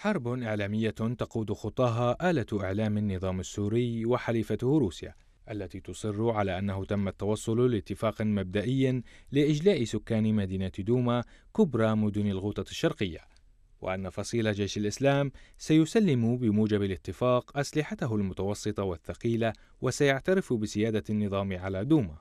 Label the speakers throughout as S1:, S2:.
S1: حرب إعلامية تقود خطاها آلة إعلام النظام السوري وحليفته روسيا التي تصر على أنه تم التوصل لاتفاق مبدئي لإجلاء سكان مدينة دوما كبرى مدن الغوطة الشرقية وأن فصيل جيش الإسلام سيسلم بموجب الاتفاق أسلحته المتوسطة والثقيلة وسيعترف بسيادة النظام على دوما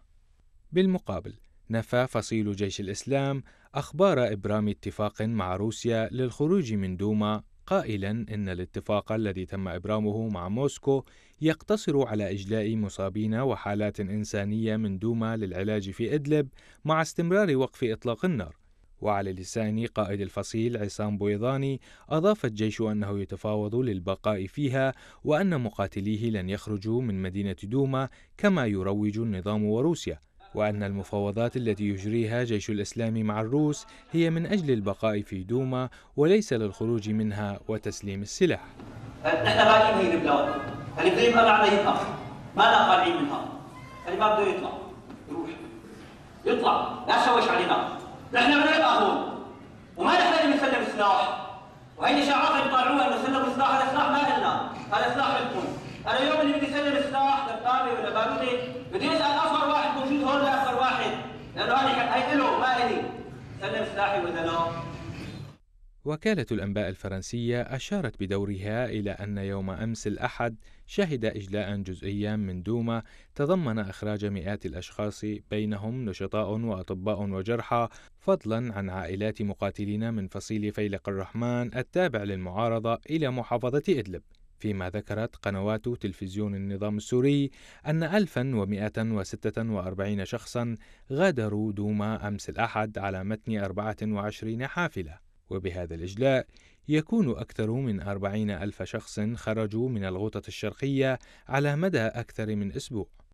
S1: بالمقابل نفى فصيل جيش الإسلام أخبار إبرام اتفاق مع روسيا للخروج من دوما قائلا إن الاتفاق الذي تم إبرامه مع موسكو يقتصر على إجلاء مصابين وحالات إنسانية من دوما للعلاج في إدلب مع استمرار وقف إطلاق النار وعلى لسان قائد الفصيل عصام بويضاني أضاف الجيش أنه يتفاوض للبقاء فيها وأن مقاتليه لن يخرجوا من مدينة دوما كما يروج النظام وروسيا وأن المفاوضات التي يجريها جيش الإسلام مع الروس هي من أجل البقاء في دوما وليس للخروج منها وتسليم السلاح
S2: نحن راجعين هي البلاد اللي بده يبقى معنا يبقى ما لا قالعين منها اللي ما بده يطلع يروح يطلع لا تشوش علينا نحن بدنا نبقى هون وما نحن اللي بنسلم السلاح وهي الاشاعات اللي بيطلعوها انه سلموا السلاح هذا سلاح ما لنا هذا سلاح لكم انا اليوم اللي بدي اسلم السلاح لبابي ولا بابتي بدي اسال اصغر واحد
S1: وكالة الأنباء الفرنسية أشارت بدورها إلى أن يوم أمس الأحد شهد إجلاء جزئيا من دوما تضمن إخراج مئات الأشخاص بينهم نشطاء وأطباء وجرحى فضلا عن عائلات مقاتلين من فصيل فيلق الرحمن التابع للمعارضة إلى محافظة إدلب فيما ذكرت قنوات تلفزيون النظام السوري أن 1146 شخصا غادروا دوما أمس الأحد على متن 24 حافلة وبهذا الإجلاء يكون أكثر من 40 ألف شخص خرجوا من الغوطة الشرقية على مدى أكثر من أسبوع